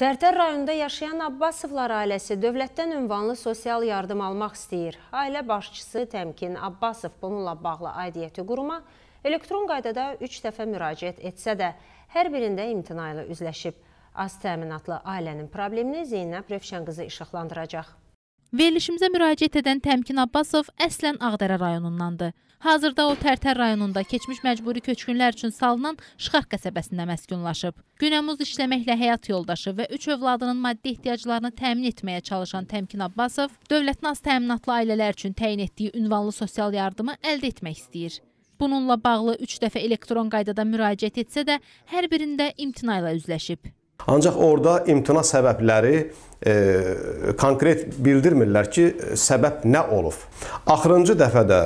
Tərtər rayonunda yaşayan Abbasovlar ailəsi dövlətdən ünvanlı sosial yardım almaq istəyir. Ailə başçısı Təmkin Abbasov bununla bağlı aidiyyəti quruma elektron qaydada 3 dəfə müraciət etsə də, hər birində imtina ilə üzləşib. Az təminatlı ailənin problemini Zeynəb Rövşənqızı işıqlandıracaq. Verilişimizə müraciət edən Təmkin Abbasov əslən Ağdərə rayonundandır. Hazırda o Tərtər rayonunda keçmiş məcburi köçkünlər üçün salınan Şıxarq qəsəbəsində məskunlaşıb. Günəmuz işləməklə həyat yoldaşı və üç övladının maddi ehtiyaclarını təmin etməyə çalışan Təmkin Abbasov dövlətin az təminatlı ailələr üçün təyin etdiyi ünvanlı sosial yardımı əldə etmək istəyir. Bununla bağlı 3 dəfə elektron qaydada müraciət etsə də hər birində imtina ilə üzləşib. Ancaq orada imtina səbəbləri E, konkret bildirmirlər ki, səbəb nə olub. Axırıncı dəfə də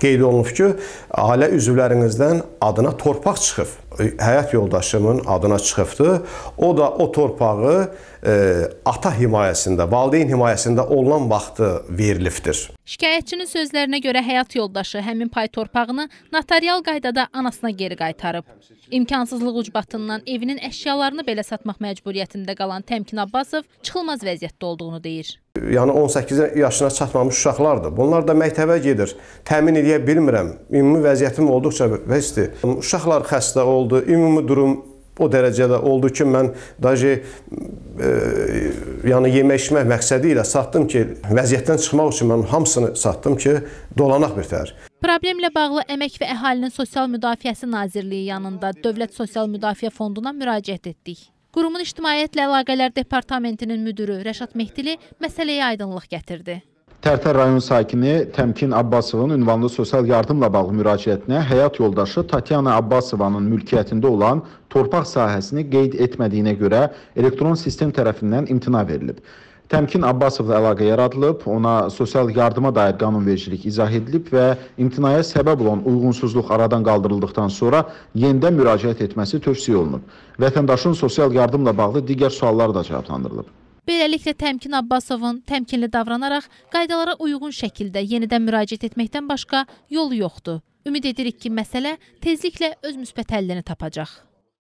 qeyd olunub ki, ailə üzvlərinizdən adına torpaq çıxıb. Həyat yoldaşımın adına çıxıbdı. O da o torpağı e, ata himayəsində, valideyn himayəsində olunan vaxtı verilibdir. Şikayətçinin sözlərinə görə həyat yoldaşı həmin pay torpağını notarial qaydada anasına geri qaytarıb. İmkansızlıq ucbatından evinin əşyalarını belə satmaq məcburiyyətində qalan Təmkin Abbasov çıxıb çıxılmaz vəziyyətdə olduğunu deyir. Yəni 18 yaşına çatmamış uşaqlardır. Bunlar da məktəbə gedir. Təmin edə bilmirəm. Ümumi vəziyyətim olduqca vəsdir. Uşaqlar xəstə oldu. Ümumi durum o dərəcədə oldu ki, mən daji e, yəni yemək-içmək məqsədi ilə satdım ki, vəziyyətdən çıxmaq üçün mən hamısını satdım ki, dolanaq birtəhər. Problemlə bağlı Əmək və Əhalinin Sosial Müdafiəsi Nazirliyi yanında Dövlət Sosial Müdafiə Fonduna müraciət etdik. Qurumun İctimaiyyətlə Əlaqələr Departamentinin müdürü Rəşad Mehdili məsələyə aydınlıq gətirdi. Tərtər rayon sakini Təmkin Abbasovun ünvanlı sosial yardımla bağlı müraciətinə həyat yoldaşı Tatyana Abbasovanın mülkiyyətində olan torpaq sahəsini qeyd etmədiyinə görə elektron sistem tərəfindən imtina verilib. Təmkin Abbasovla əlaqə yaradılıb, ona sosial yardıma dair qanunvericilik izah edilib və imtinaya səbəb olan uyğunsuzluq aradan qaldırıldıqdan sonra yenidən müraciət etməsi tövsiyə olunub. Vətəndaşın sosial yardımla bağlı digər suallar da cavablandırılıb. Beləliklə Təmkin Abbasovun təmkinli davranaraq qaydalara uyğun şəkildə yenidən müraciət etməkdən başqa yolu yoxdur. Ümid edirik ki, məsələ tezliklə öz müsbət həllini tapacaq.